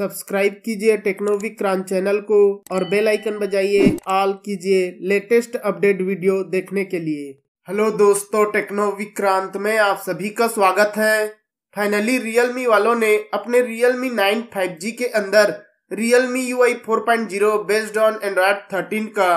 subscribe कीजिए टेक्नोविक crunch channel को और बेल आइकन बजाइए ऑल कीजिए लेटेस्ट अपडेट वीडियो देखने के लिए हेलो दोस्तों टेक्नो विक्रांत में आप सभी का स्वागत है फाइनली रियलमी वालों ने अपने रियलमी नाइन फाइव जी के अंदर रियलमी यू आई four point zero based on Android thirteen का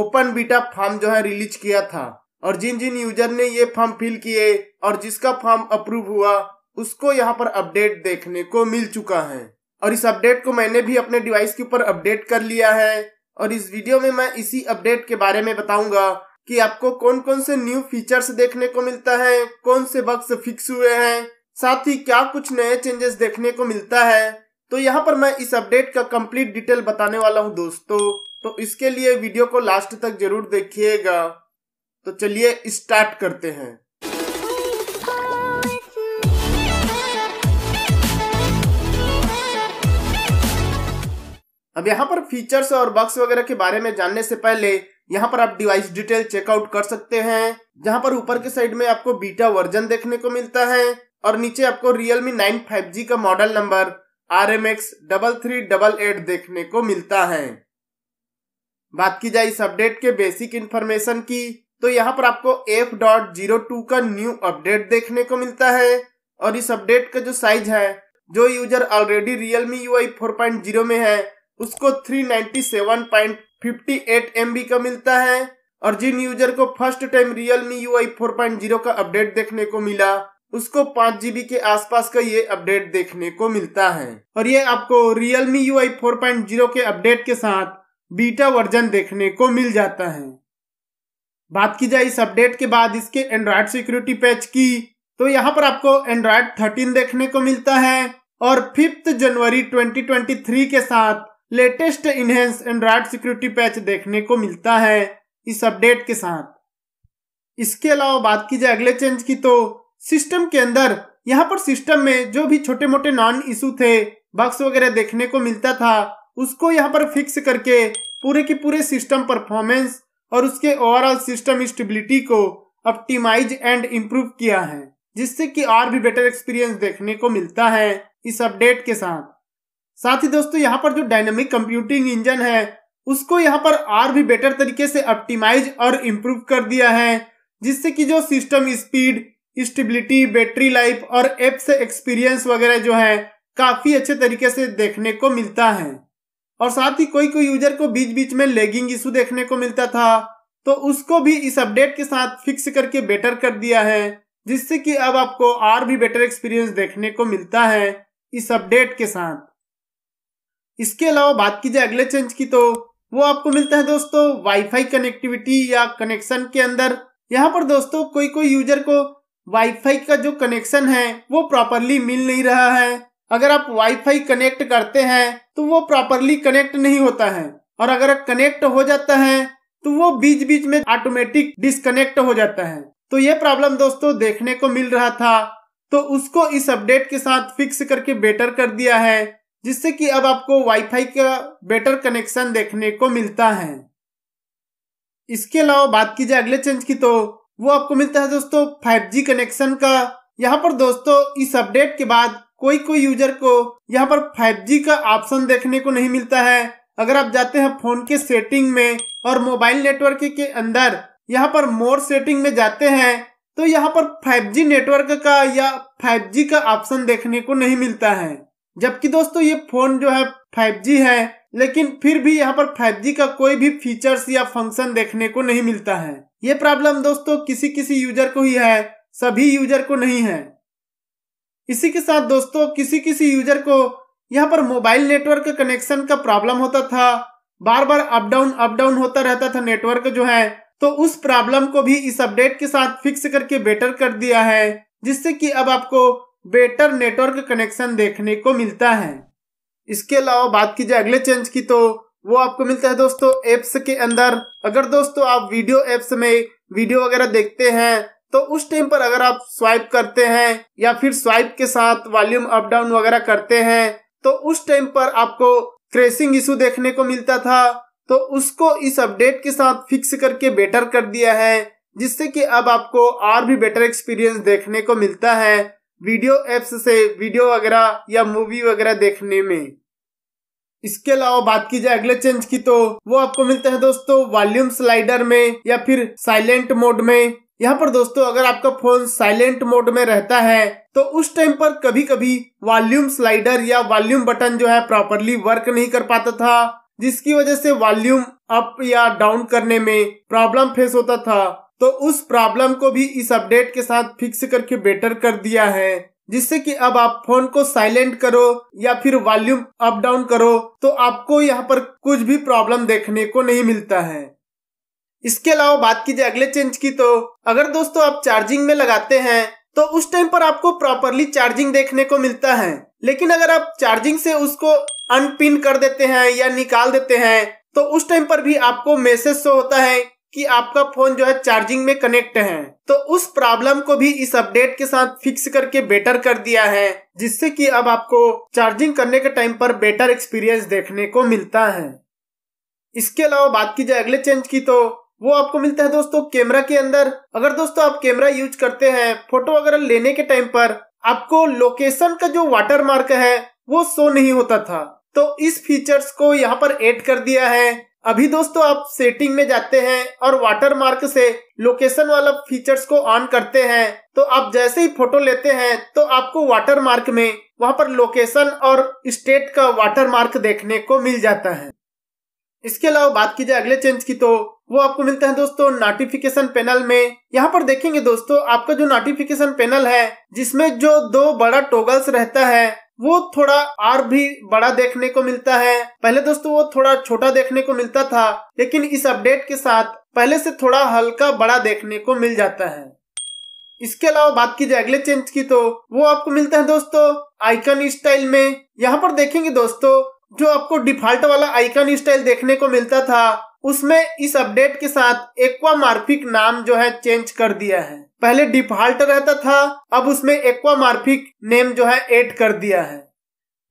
ओपन बीटा फॉर्म जो है रिलीज किया था और जिन जिन यूजर ने ये फॉर्म फिल किए और जिसका फॉर्म अप्रूव हुआ उसको यहाँ पर अपडेट देखने को मिल चुका है और इस अपडेट को मैंने भी अपने डिवाइस के ऊपर अपडेट कर लिया है और इस वीडियो में मैं इसी अपडेट के बारे में बताऊंगा कि आपको कौन कौन से न्यू फीचर्स देखने को मिलता है कौन से बक्स फिक्स हुए हैं साथ ही क्या कुछ नए चेंजेस देखने को मिलता है तो यहाँ पर मैं इस अपडेट का कंप्लीट डिटेल बताने वाला हूँ दोस्तों तो इसके लिए वीडियो को लास्ट तक जरूर देखिएगा तो चलिए स्टार्ट करते हैं अब यहाँ पर फीचर्स और बक्स वगैरह के बारे में जानने से पहले यहाँ पर आप डिवाइस डिटेल चेकआउट कर सकते हैं जहाँ पर ऊपर के साइड में आपको बीटा वर्जन देखने को मिलता है और नीचे आपको रियलमी नाइन फाइव जी का model number R M X double three double eight देखने को मिलता है बात की जाए इस अपडेट के बेसिक इन्फॉर्मेशन की तो यहाँ पर आपको एफ डॉट जीरो टू का न्यू अपडेट देखने को मिलता है और इस अपडेट का जो साइज है जो यूजर ऑलरेडी रियलमी यू आई फोर पॉइंट जीरो में है उसको 397.58 एमबी का मिलता है और जिन यूजर को first time real Realme UI आई फोर का अपडेट देखने को मिला उसको पांच जीबी के आसपास का ये अपडेट देखने को मिलता है और ये आपको रियल मी यू आई फोर के अपडेट के साथ बीटा वर्जन देखने को मिल जाता है बात की जाए इस अपडेट के बाद इसके एंड्रॉयड सिक्योरिटी पैच की तो यहाँ पर आपको एंड्रॉयड 13 देखने को मिलता है और फिफ्थ जनवरी 2023 के साथ latest enhance Android security patch देखने को मिलता है इस अपडेट के साथ इसके अलावा बात की जाए अगले चेंज की तो सिस्टम के अंदर यहाँ पर सिस्टम में जो भी छोटे मोटे नॉन इशू थे बक्स वगैरह देखने को मिलता था उसको यहाँ पर फिक्स करके पूरे के पूरे सिस्टम परफॉर्मेंस और उसके ओवरऑल सिस्टम स्टेबिलिटी को ऑप्टिमाइज एंड इम्प्रूव किया है जिससे कि और भी बेटर एक्सपीरियंस देखने को मिलता है इस अपडेट के साथ साथ ही दोस्तों यहाँ पर जो डायनेमिक कंप्यूटिंग इंजन है उसको यहाँ पर और भी बेटर तरीके से ऑप्टिमाइज और इम्प्रूव कर दिया है जिससे कि जो system speed stability battery life और एप से एक्सपीरियंस वगैरह जो है काफ़ी अच्छे तरीके से देखने को मिलता है और साथ ही कोई कोई यूजर को बीच बीच में लेगिंग इशू देखने को मिलता था तो उसको भी इस अपडेट के साथ फिक्स करके बेटर कर दिया है जिससे कि अब आपको और भी बेटर एक्सपीरियंस देखने को मिलता है इस अपडेट के साथ इसके अलावा बात की जाए अगले चेंज की तो वो आपको मिलता है दोस्तों वाईफाई कनेक्टिविटी या कनेक्शन के अंदर यहाँ पर दोस्तों कोई कोई यूजर को वाईफाई का जो कनेक्शन है वो प्रॉपरली मिल नहीं रहा है अगर आप वाईफाई कनेक्ट करते हैं तो वो प्रॉपरली कनेक्ट नहीं होता है और अगर कनेक्ट हो जाता है तो वो बीच बीच में ऑटोमेटिक डिस्कनेक्ट हो जाता है तो ये प्रॉब्लम दोस्तों देखने को मिल रहा था तो उसको इस अपडेट के साथ फिक्स करके बेटर कर दिया है जिससे कि अब आपको वाईफाई का बेटर कनेक्शन देखने को मिलता है इसके अलावा बात की जाए अगले चेंज की तो वो आपको मिलता है दोस्तों 5G कनेक्शन का यहाँ पर दोस्तों इस अपडेट के बाद कोई कोई यूजर को यहाँ पर 5G का ऑप्शन देखने को नहीं मिलता है अगर आप जाते हैं फोन के सेटिंग में और मोबाइल नेटवर्क के अंदर यहाँ पर मोर सेटिंग में जाते हैं तो यहाँ पर 5G नेटवर्क का या 5G का ऑप्शन देखने को नहीं मिलता है जबकि दोस्तों ये फोन जो है फाइव है लेकिन फिर भी यहाँ पर 5G का कोई भी फीचर्स या फंक्शन देखने को नहीं मिलता है ये प्रॉब्लम दोस्तों किसी किसी यूजर को ही है सभी यूजर को नहीं है इसी के साथ दोस्तों किसी किसी यूजर को यहाँ पर मोबाइल नेटवर्क कनेक्शन का प्रॉब्लम होता था बार बार अप डाउन अप डाउन होता रहता था नेटवर्क जो है तो उस प्रॉब्लम को भी इस अपडेट के साथ फिक्स करके बेटर कर दिया है जिससे कि अब आपको बेटर नेटवर्क कनेक्शन देखने को मिलता है इसके अलावा बात की जाए अगले चेंज की तो वो आपको मिलता है दोस्तों एप्स के अंदर अगर दोस्तों आप वीडियो एप्स में वीडियो वगैरह देखते हैं तो उस टाइम पर अगर आप स्वाइप करते हैं या फिर स्वाइप के साथ वॉल्यूम अप डाउन वगैरह करते हैं तो उस टाइम पर आपको क्रेसिंग इशू देखने को मिलता था तो उसको इस अपडेट के साथ फिक्स करके बेटर कर दिया है जिससे कि अब आपको और भी बेटर एक्सपीरियंस देखने को मिलता है वीडियो एप्स से वीडियो वगैरह या मूवी वगैरह देखने में इसके अलावा बात की जाए अगले चेंज की तो वो आपको मिलते हैं दोस्तों वॉल्यूम स्लाइडर में या फिर साइलेंट मोड में यहाँ पर दोस्तों अगर आपका फोन साइलेंट मोड में रहता है तो उस टाइम पर कभी कभी वॉल्यूम स्लाइडर या वॉल्यूम बटन जो है प्रॉपरली वर्क नहीं कर पाता था जिसकी वजह से वॉल्यूम अप या डाउन करने में प्रॉब्लम फेस होता था तो उस प्रॉब्लम को भी इस अपडेट के साथ फिक्स करके बेटर कर दिया है जिससे कि अब आप फोन को साइलेंट करो या फिर वॉल्यूम अप डाउन करो तो आपको यहाँ पर कुछ भी प्रॉब्लम देखने को नहीं मिलता है इसके अलावा बात की जाए अगले चेंज की तो अगर दोस्तों आप चार्जिंग में लगाते हैं तो उस टाइम पर आपको प्रॉपरली चार्जिंग देखने को मिलता है लेकिन अगर आप चार्जिंग से उसको अनपिन कर देते हैं या निकाल देते हैं तो उस टाइम पर भी आपको मैसेज शो होता है कि आपका फोन जो है चार्जिंग में कनेक्ट है तो उस प्रॉब्लम को भी इस अपडेट के साथ फिक्स करके बेटर कर दिया है जिससे कि अब आपको चार्जिंग करने के टाइम पर बेटर एक्सपीरियंस देखने को मिलता है इसके अलावा बात की जाए अगले चेंज की तो वो आपको मिलता है दोस्तों कैमरा के अंदर अगर दोस्तों आप कैमरा यूज करते हैं फोटो वगैरह लेने के टाइम पर आपको लोकेशन का जो वाटर मार्क है वो शो नहीं होता था तो इस फीचर्स को यहाँ पर ऐड कर दिया है अभी दोस्तों आप सेटिंग में जाते हैं और वाटरमार्क से लोकेशन वाला फीचर्स को ऑन करते हैं तो आप जैसे ही फोटो लेते हैं तो आपको वाटरमार्क में वहां पर लोकेशन और स्टेट का वाटरमार्क देखने को मिल जाता है इसके अलावा बात की जाए अगले चेंज की तो वो आपको मिलता है दोस्तों नोटिफिकेशन पैनल में यहाँ पर देखेंगे दोस्तों आपका जो नोटिफिकेशन पैनल है जिसमें जो दो बड़ा टोगल्स रहता है वो थोड़ा आर भी बड़ा देखने को मिलता है पहले दोस्तों वो थोड़ा छोटा देखने को मिलता था लेकिन इस अपडेट के साथ पहले से थोड़ा हल्का बड़ा देखने को मिल जाता है इसके अलावा बात की जाए अगले चेंज की तो वो आपको मिलता है दोस्तों आइकन स्टाइल में यहाँ पर देखेंगे दोस्तों जो आपको डिफॉल्ट वाला आइकन स्टाइल देखने को मिलता था उसमें इस अपडेट के साथ एक्वामार्फिक नाम जो है चेंज कर दिया है पहले डिफॉल्ट रहता था अब उसमें एक्वामार्फिक नेम जो है ऐड कर दिया है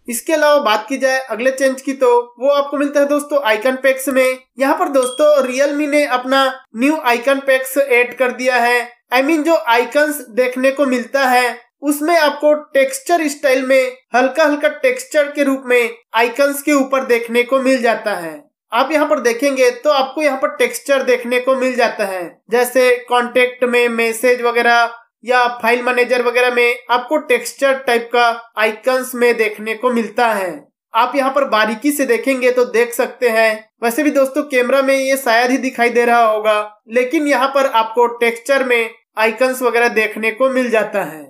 इसके अलावा बात की जाए अगले चेंज की तो वो आपको मिलता है दोस्तों आइकन पैक्स में यहाँ पर दोस्तों रियलमी ने अपना न्यू आइकन पैक्स ऐड कर दिया है आई I मीन mean, जो आइकन्स देखने को मिलता है उसमें आपको टेक्सचर स्टाइल में हल्का हल्का टेक्सचर के रूप में आइकन्स के ऊपर देखने को मिल जाता है आप यहाँ पर देखेंगे तो आपको यहाँ पर टेक्सचर देखने को मिल जाता है जैसे कॉन्टेक्ट में मैसेज वगैरह या फाइल मैनेजर वगैरह में आपको टेक्सचर टाइप का आइकन्स में देखने को मिलता है आप यहाँ पर बारीकी से देखेंगे तो देख सकते हैं वैसे भी दोस्तों कैमरा में ये शायद ही दिखाई दे रहा होगा लेकिन यहाँ पर आपको टेक्सचर में आइकन्स वगैरह देखने को मिल जाता है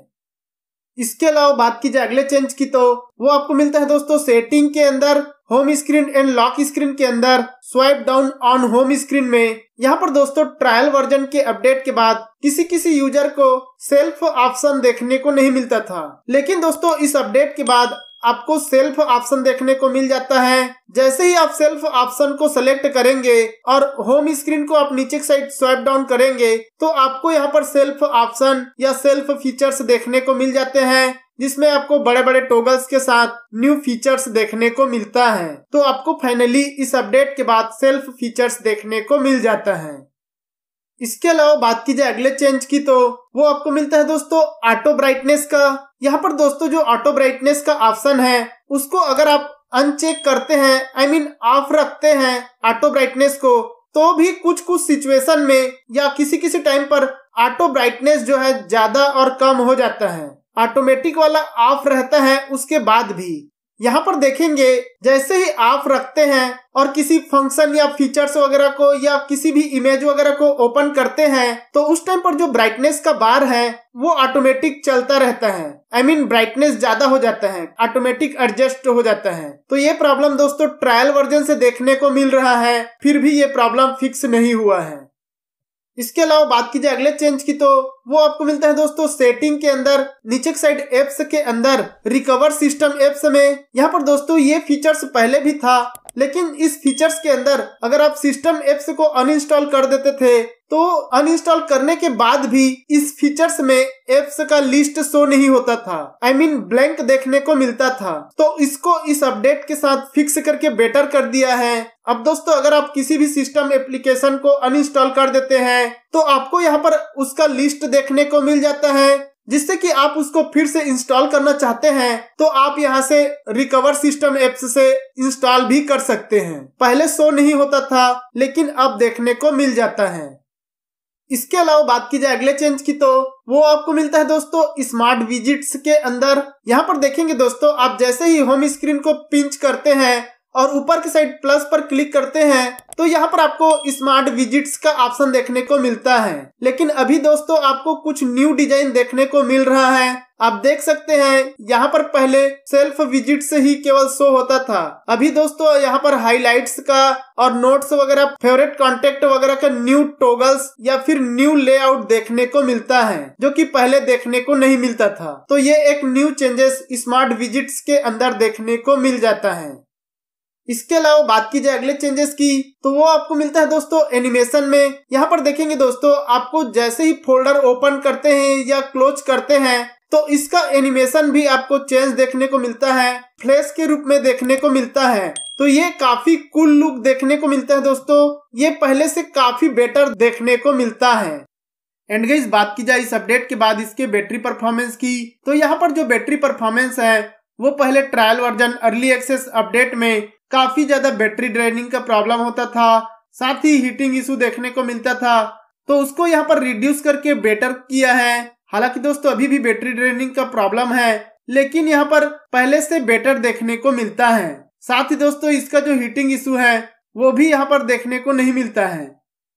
इसके अलावा बात की जाए अगले चेंज की तो वो आपको मिलता है दोस्तों सेटिंग के अंदर home screen and lock screen के अंदर swipe down on home screen में यहाँ पर दोस्तों ट्रायल वर्जन के अपडेट के बाद किसी किसी यूजर को सेल्फ ऑप्शन देखने को नहीं मिलता था लेकिन दोस्तों इस अपडेट के बाद आपको सेल्फ ऑप्शन देखने को मिल जाता है जैसे ही आप सेल्फ ऑप्शन को सेलेक्ट करेंगे और होम स्क्रीन को आप नीचे साइड स्वाइप डाउन करेंगे तो आपको यहाँ पर सेल्फ ऑप्शन या सेल्फ फीचर्स देखने को मिल जाते हैं जिसमें आपको बड़े बड़े टोगल्स के साथ न्यू फीचर्स देखने को मिलता है तो आपको फाइनली इस अपडेट के बाद सेल्फ फीचर्स देखने को मिल जाता है इसके अलावा बात की जाए अगले चेंज की तो वो आपको मिलता है दोस्तों ऑटो ब्राइटनेस का यहाँ पर दोस्तों जो ऑटो ब्राइटनेस का ऑप्शन है उसको अगर आप अनचेक करते हैं आई मीन ऑफ रखते हैं ऑटो ब्राइटनेस को तो भी कुछ कुछ सिचुएशन में या किसी किसी टाइम पर ऑटो ब्राइटनेस जो है ज्यादा और कम हो जाता है ऑटोमेटिक वाला ऑफ रहता है उसके बाद भी यहाँ पर देखेंगे जैसे ही आप रखते हैं और किसी फंक्शन या फीचर्स वगैरह को या किसी भी इमेज वगैरह को ओपन करते हैं तो उस टाइम पर जो ब्राइटनेस का बार है वो ऑटोमेटिक चलता रहता है आई मीन ब्राइटनेस ज्यादा हो जाता है ऑटोमेटिक एडजस्ट हो जाता है तो ये प्रॉब्लम दोस्तों ट्रायल वर्जन से देखने को मिल रहा है फिर भी ये प्रॉब्लम फिक्स नहीं हुआ है इसके अलावा बात की जाए अगले चेंज की तो वो आपको मिलता है दोस्तों सेटिंग के अंदर नीचे साइड एप्स के अंदर रिकवर सिस्टम एप्स में यहाँ पर दोस्तों ये फीचर्स पहले भी था लेकिन इस फीचर्स के अंदर अगर आप सिस्टम एप्स को अनइंस्टॉल कर देते थे तो अनइंस्टॉल करने के बाद भी इस फीचर्स में एप्स का लिस्ट शो नहीं होता था आई मीन ब्लैंक देखने को मिलता था तो इसको इस अपडेट के साथ फिक्स करके बेटर कर दिया है अब दोस्तों अगर आप किसी भी सिस्टम एप्लीकेशन को अनइंस्टॉल कर देते हैं तो आपको यहाँ पर उसका लिस्ट देखने को मिल जाता है जिससे कि आप उसको फिर से इंस्टॉल करना चाहते हैं तो आप यहाँ से रिकवर सिस्टम एप्स से इंस्टॉल भी कर सकते हैं पहले शो नहीं होता था लेकिन अब देखने को मिल जाता है इसके अलावा बात की जाए अगले चेंज की तो वो आपको मिलता है दोस्तों स्मार्ट विजिट्स के अंदर यहाँ पर देखेंगे दोस्तों आप जैसे ही होम स्क्रीन को पिंच करते हैं और ऊपर के साइड प्लस पर क्लिक करते हैं तो यहाँ पर आपको स्मार्ट विजिट्स का ऑप्शन देखने को मिलता है लेकिन अभी दोस्तों आपको कुछ न्यू डिजाइन देखने को मिल रहा है आप देख सकते हैं यहाँ पर पहले सेल्फ विजिट से ही केवल शो होता था अभी दोस्तों यहाँ पर हाइलाइट्स का और नोट्स वगैरह फेवरेट कॉन्टेक्ट वगैरह का न्यू टोगल्स या फिर न्यू लेआउट देखने को मिलता है जो कि पहले देखने को नहीं मिलता था तो ये एक न्यू चेंजेस स्मार्ट विजिट्स के अंदर देखने को मिल जाता है इसके अलावा बात की जाए अगले चेंजेस की तो वो आपको मिलता है दोस्तों एनिमेशन में यहाँ पर देखेंगे दोस्तों आपको जैसे ही फोल्डर ओपन करते हैं या क्लोज करते हैं तो इसका एनिमेशन भी आपको चेंज देखने को मिलता है फ्लैश के रूप में देखने को मिलता है तो ये काफी कुल लुक देखने को मिलता है दोस्तों ये पहले से काफी बेटर देखने को मिलता है एंड गई बात की जाए इस अपडेट के बाद इसके बैटरी परफॉर्मेंस की तो यहाँ पर जो बैटरी परफॉर्मेंस है वो पहले trial version early access update में काफी ज्यादा बैटरी ड्रेनिंग का प्रॉब्लम होता था साथ ही हीटिंग इशू देखने को मिलता था तो उसको यहाँ पर रिड्यूस करके बेटर किया है हालांकि दोस्तों अभी भी बैटरी ड्रेनिंग का प्रॉब्लम है लेकिन यहाँ पर पहले से बेटर देखने को मिलता है साथ ही दोस्तों इसका जो हीटिंग इशू है वो भी यहाँ पर देखने को नहीं मिलता है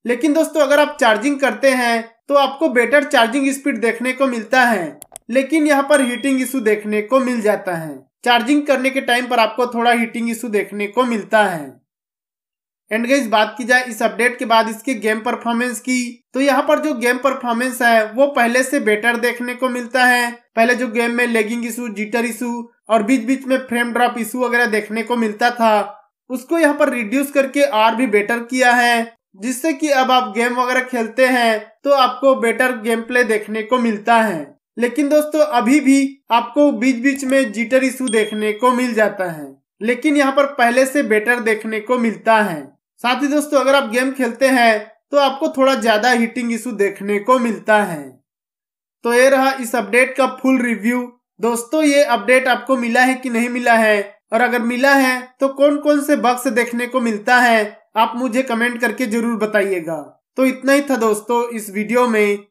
लेकिन दोस्तों अगर आप चार्जिंग करते हैं तो आपको बेटर चार्जिंग स्पीड देखने को मिलता है लेकिन यहाँ पर हीटिंग इशू देखने को मिल जाता है चार्जिंग करने के टाइम पर आपको थोड़ा हीटिंग इशू देखने को मिलता है एंड गई बात की जाए इस अपडेट के बाद इसके गेम परफॉर्मेंस की तो यहाँ पर जो गेम परफॉर्मेंस है वो पहले से बेटर देखने को मिलता है पहले जो गेम में लेगिंग इशू जीटर इशू और बीच बीच में फ्रेम ड्रॉप इशू वगैरह देखने को मिलता था उसको यहाँ पर रिड्यूस करके और भी बेटर किया है जिससे कि अब आप गेम वगैरह खेलते हैं तो आपको बेटर गेम प्ले देखने को मिलता है लेकिन दोस्तों अभी भी आपको बीच बीच में जीटर इशू देखने को मिल जाता है लेकिन यहाँ पर पहले से बेटर देखने को मिलता है साथ ही दोस्तों अगर आप गेम खेलते हैं तो आपको थोड़ा ज़्यादा हीटिंग इशू देखने को मिलता है तो ये रहा इस अपडेट का फुल रिव्यू दोस्तों ये अपडेट आपको मिला है कि नहीं मिला है और अगर मिला है तो कौन कौन से बक्स देखने को मिलता है आप मुझे कमेंट करके जरूर बताइएगा तो इतना ही था दोस्तों इस वीडियो में